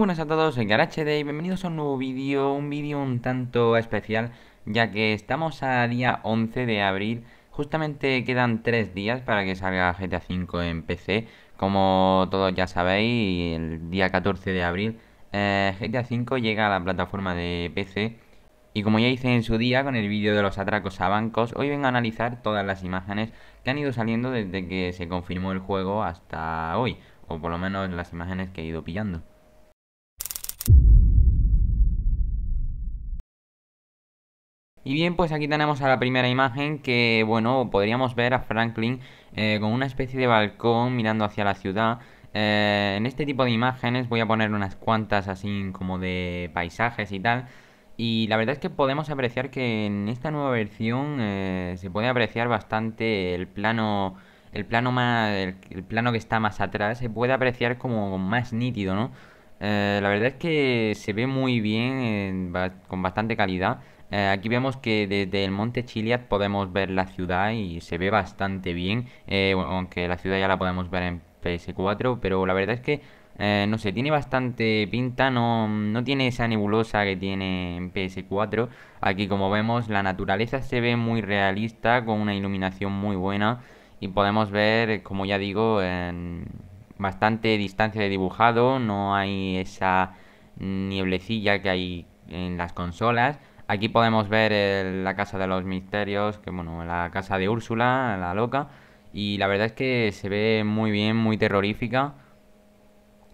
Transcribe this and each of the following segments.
buenas a todos, soy GaraHD y bienvenidos a un nuevo vídeo, un vídeo un tanto especial ya que estamos a día 11 de abril, justamente quedan 3 días para que salga GTA V en PC como todos ya sabéis, el día 14 de abril eh, GTA V llega a la plataforma de PC y como ya hice en su día con el vídeo de los atracos a bancos, hoy vengo a analizar todas las imágenes que han ido saliendo desde que se confirmó el juego hasta hoy, o por lo menos las imágenes que he ido pillando. Y bien, pues aquí tenemos a la primera imagen que, bueno, podríamos ver a Franklin eh, con una especie de balcón mirando hacia la ciudad. Eh, en este tipo de imágenes voy a poner unas cuantas así como de paisajes y tal. Y la verdad es que podemos apreciar que en esta nueva versión eh, se puede apreciar bastante el plano... El plano, más, el, plano que está más atrás se puede apreciar como más nítido, ¿no? la verdad es que se ve muy bien, con bastante calidad. Eh, aquí vemos que desde el monte Chiliad podemos ver la ciudad y se ve bastante bien, eh, aunque la ciudad ya la podemos ver en PS4, pero la verdad es que, eh, no sé, tiene bastante pinta, no, no tiene esa nebulosa que tiene en PS4. Aquí como vemos la naturaleza se ve muy realista, con una iluminación muy buena y podemos ver, como ya digo, en bastante distancia de dibujado, no hay esa nieblecilla que hay en las consolas Aquí podemos ver la casa de los misterios, que bueno, la casa de Úrsula, la loca. Y la verdad es que se ve muy bien, muy terrorífica.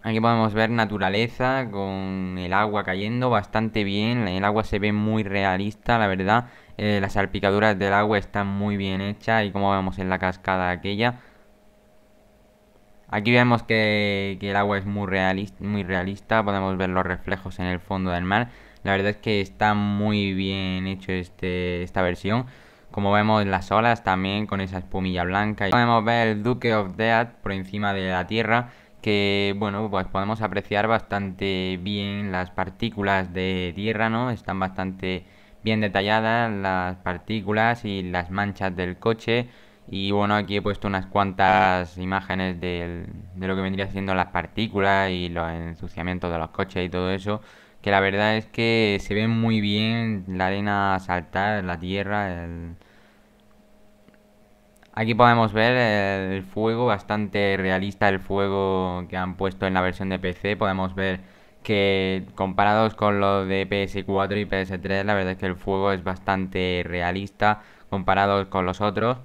Aquí podemos ver naturaleza con el agua cayendo bastante bien. El agua se ve muy realista, la verdad. Eh, las salpicaduras del agua están muy bien hechas y como vemos en la cascada aquella. Aquí vemos que, el agua es muy realista, podemos ver los reflejos en el fondo del mar. La verdad es que está muy bien hecho este, esta versión. Como vemos las olas también con esa espumilla blanca. Y podemos ver el Duque of Death por encima de la Tierra. Que bueno, pues podemos apreciar bastante bien las partículas de tierra, ¿no? Están bastante bien detalladas las partículas y las manchas del coche. Y bueno, aquí he puesto unas cuantas imágenes de lo que vendría siendo las partículas y los ensuciamientos de los coches y todo eso que la verdad es que se ve muy bien la arena saltar, la tierra. Aquí podemos ver el fuego, bastante realista el fuego que han puesto en la versión de PC. Podemos ver que comparados con los de PS4 y PS3, la verdad es que el fuego es bastante realista comparados con los otros.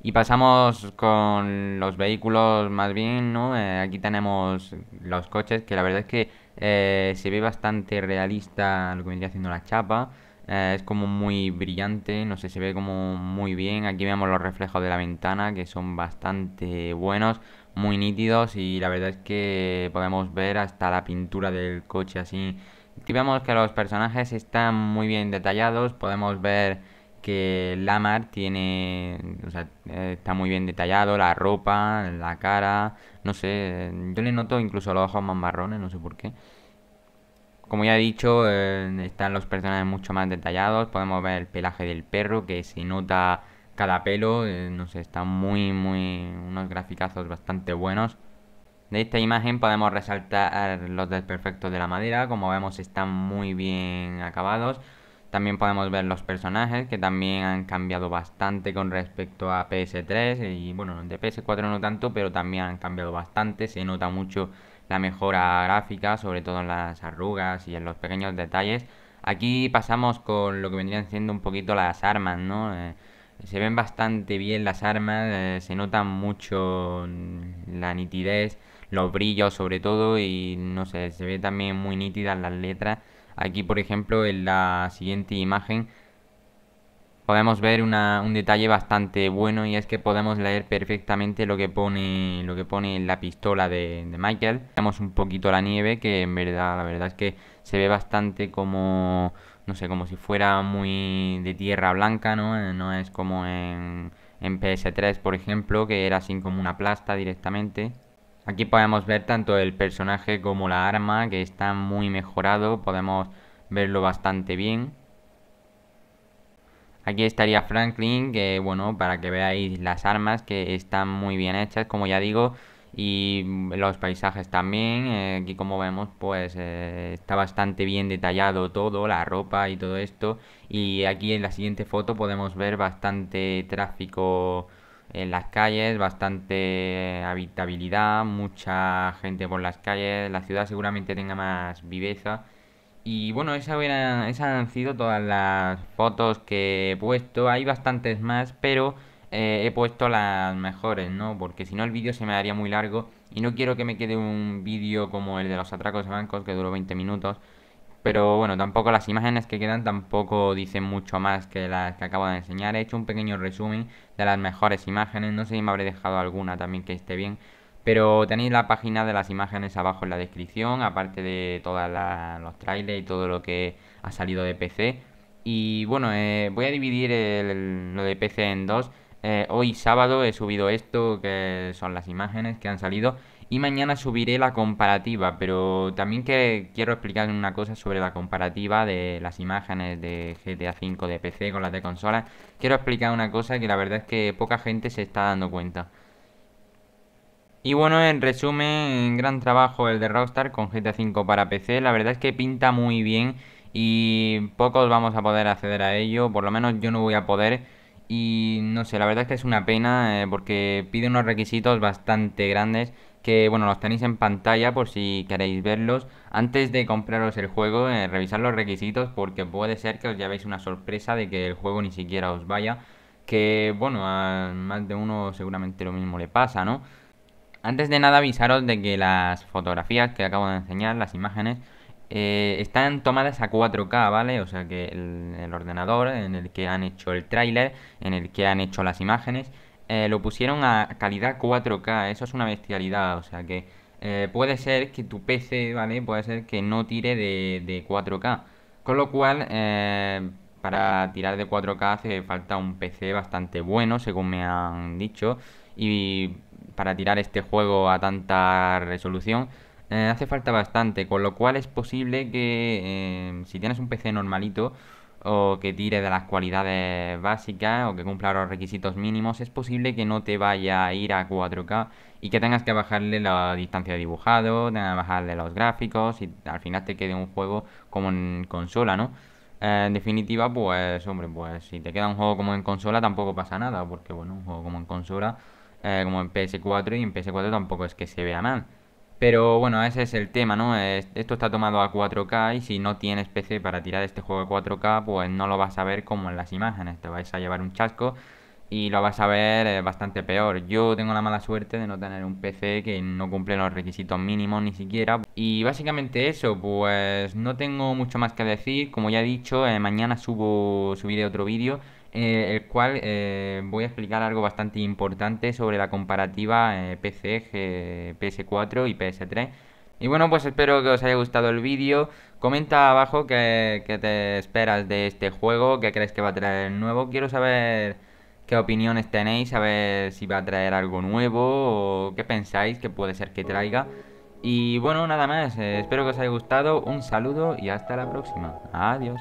Y pasamos con los vehículos más bien, ¿no? Eh, aquí tenemos los coches, que la verdad es que eh, se ve bastante realista lo que vendría haciendo la chapa. Eh, es como muy brillante, no sé, se ve como muy bien. Aquí vemos los reflejos de la ventana que son bastante buenos, muy nítidos y la verdad es que podemos ver hasta la pintura del coche así. Aquí vemos que los personajes están muy bien detallados, podemos ver que Lamar tiene, eh, está muy bien detallado, la ropa, la cara, no sé, eh, yo le noto incluso los ojos más marrones, no sé por qué. Como ya he dicho, eh, están los personajes mucho más detallados, podemos ver el pelaje del perro que se nota cada pelo, no sé, están muy, muy, unos graficazos bastante buenos. De esta imagen podemos resaltar los desperfectos de la madera, como vemos están muy bien acabados, también podemos ver los personajes que también han cambiado bastante con respecto a PS3 y bueno, de PS4 no tanto, pero también han cambiado bastante. Se nota mucho la mejora gráfica, sobre todo en las arrugas y en los pequeños detalles. Aquí pasamos con lo que vendrían siendo un poquito las armas, ¿no? Eh, se ven bastante bien las armas, eh, se nota mucho mm, la nitidez, los brillos sobre todo y no sé, se ve también muy nítidas las letras Aquí, por ejemplo, en la siguiente imagen podemos ver un detalle bastante bueno y es que podemos leer perfectamente lo que pone lo que pone la pistola de, Michael. Vemos un poquito la nieve que en verdad la verdad es que se ve bastante como no sé como si fuera muy de tierra blanca, no eh, no es como en, en PS3 por ejemplo que era así como una plasta directamente. Aquí podemos ver tanto el personaje como la arma que está muy mejorado, podemos verlo bastante bien. Aquí estaría Franklin, que bueno, para que veáis las armas que están muy bien hechas, como ya digo, y los paisajes también. Eh, aquí como vemos, pues eh, está bastante bien detallado todo, la ropa y todo esto. Y aquí en la siguiente foto podemos ver bastante tráfico en las calles, bastante habitabilidad, mucha gente por las calles, la ciudad seguramente tenga más viveza. Y bueno, esas, esas han sido todas las fotos que he puesto, hay bastantes más, pero eh, he puesto las mejores, ¿no? Porque si no el vídeo se me daría muy largo y no quiero que me quede un vídeo como el de los atracos de bancos que duró 20 minutos pero bueno, tampoco las imágenes que quedan tampoco dicen mucho más que las que acabo de enseñar. He hecho un pequeño resumen de las mejores imágenes, no sé si me habré dejado alguna también que esté bien, pero tenéis la página de las imágenes abajo en la descripción, aparte de todos los trailers y todo lo que ha salido de PC. Y bueno, eh, voy a dividir lo de PC en dos. Eh, hoy sábado he subido esto, que son las imágenes que han salido y mañana subiré la comparativa, pero también que quiero explicar una cosa sobre la comparativa de las imágenes de GTA V de PC con las de consola. Quiero explicar una cosa que la verdad es que poca gente se está dando cuenta. Y bueno, en resumen, gran trabajo el de Rockstar con GTA V para PC. La verdad es que pinta muy bien y pocos vamos a poder acceder a ello, por lo menos yo no voy a poder y no sé, la verdad es que es una pena eh, porque pide unos requisitos bastante grandes que, bueno, los tenéis en pantalla por si queréis verlos. Antes de compraros el juego, eh, revisar los requisitos porque puede ser que os llevéis una sorpresa de que el juego ni siquiera os vaya. Que, bueno, a más de uno seguramente lo mismo le pasa, ¿no? Antes de nada avisaros de que las fotografías que acabo de enseñar, las imágenes, eh, están tomadas a 4K, ¿vale? O sea que el, ordenador en el que han hecho el tráiler, en el que han hecho las imágenes, eh, lo pusieron a calidad 4K. Eso es una bestialidad. O sea que eh, puede ser que tu PC, ¿vale? Puede ser que no tire de, de 4K. Con lo cual, para tirar de 4K hace falta un PC bastante bueno, según me han dicho. Y para tirar este juego a tanta resolución eh, hace falta bastante, con lo cual es posible que eh, si tienes un PC normalito o que tire de las cualidades básicas o que cumpla los requisitos mínimos, es posible que no te vaya a ir a 4K y que tengas que bajarle la distancia de dibujado, tengas que bajarle los gráficos y al final te quede un juego como en consola, ¿no? Eh, en definitiva, pues, hombre, pues si te queda un juego como en consola tampoco pasa nada, porque bueno, un juego como en consola, como en PS4 y en PS4 tampoco es que se vea mal. Pero bueno, ese es el tema, ¿no? Esto está tomado a 4K y si no tienes PC para tirar este juego a 4K, pues no lo vas a ver como en las imágenes, te vais a llevar un chasco y lo vas a ver eh, bastante peor. Yo tengo la mala suerte de no tener un PC que no cumple los requisitos mínimos ni siquiera. Y básicamente eso, pues no tengo mucho más que decir. Como ya he dicho, eh, mañana subo, subiré otro vídeo eh, el cual eh, voy a explicar algo bastante importante sobre la comparativa PCG PC, PS4 y PS3. Y bueno, pues espero que os haya gustado el vídeo. Comenta abajo qué, te esperas de este juego, qué crees que va a traer nuevo. Quiero saber qué opiniones tenéis, a ver si va a traer algo nuevo o qué pensáis que puede ser que traiga. Y bueno, nada más. Eh, espero que os haya gustado. Un saludo y hasta la próxima. Adiós.